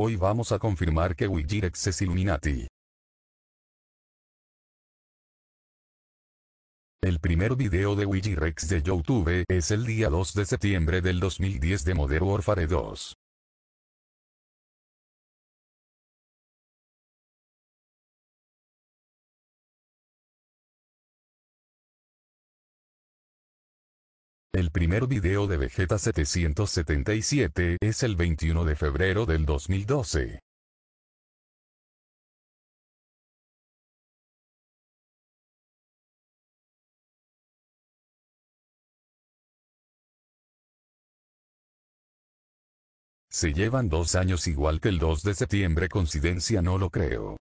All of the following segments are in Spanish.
Hoy vamos a confirmar que Wigirex es Illuminati. El primer video de Wigirex de YouTube es el día 2 de septiembre del 2010 de Modern Warfare 2. El primer video de Vegeta 777 es el 21 de febrero del 2012. Se llevan dos años igual que el 2 de septiembre coincidencia no lo creo.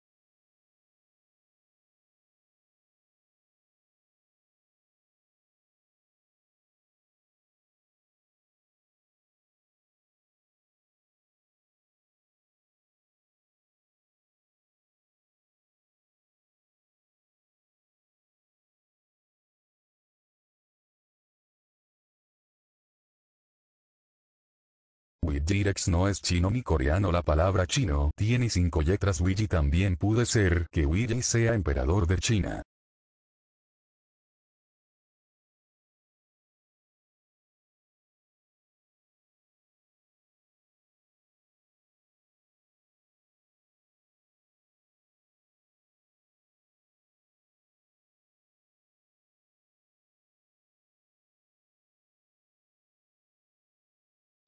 Wijirex no es chino ni coreano la palabra chino tiene cinco letras Wiji también puede ser que Wiji sea emperador de China.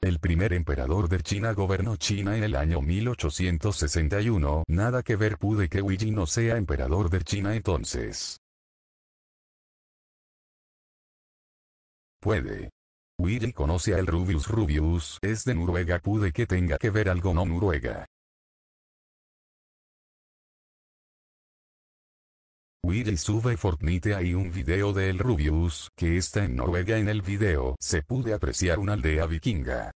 El primer emperador de China gobernó China en el año 1861, nada que ver pude que Wiji no sea emperador de China entonces. Puede. Wiji conoce al Rubius Rubius, es de Noruega pude que tenga que ver algo no Noruega. Willy sube Fortnite hay un video del Rubius que está en Noruega en el video se pude apreciar una aldea vikinga.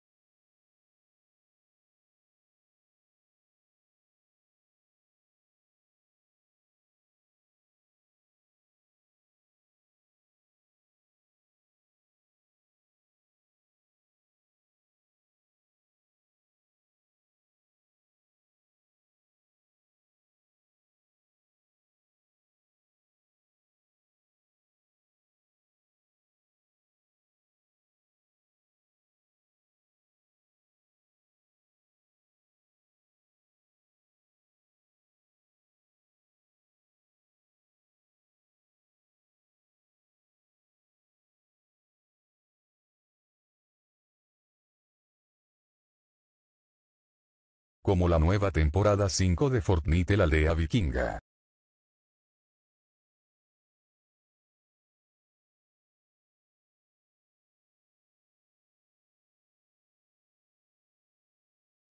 como la nueva temporada 5 de Fortnite la lea vikinga.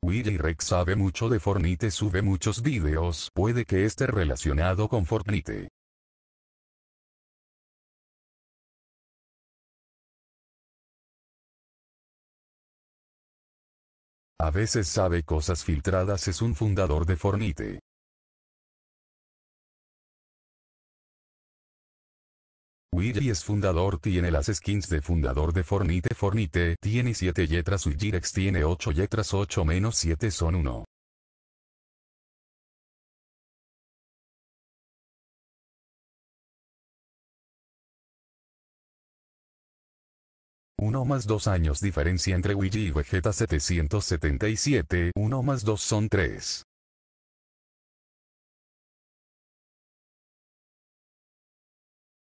Willy Rex sabe mucho de Fortnite sube muchos videos puede que esté relacionado con Fortnite. A veces sabe cosas filtradas es un fundador de Fornite. Willy es fundador tiene las skins de fundador de Fornite Fornite tiene 7 yetras Girex tiene 8 letras, 8 menos 7 son 1. 1 más 2 años diferencia entre Wii y Vegeta 777, 1 más 2 son 3.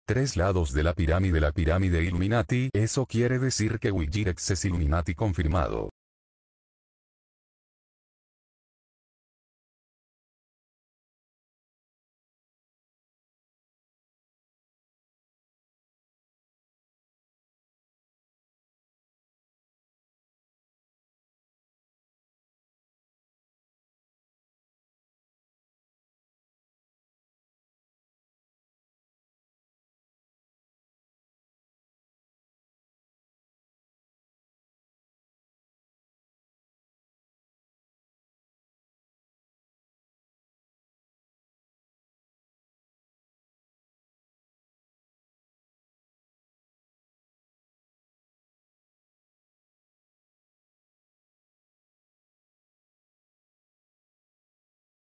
Tres lados de la pirámide La pirámide Illuminati, eso quiere decir que x es Illuminati confirmado.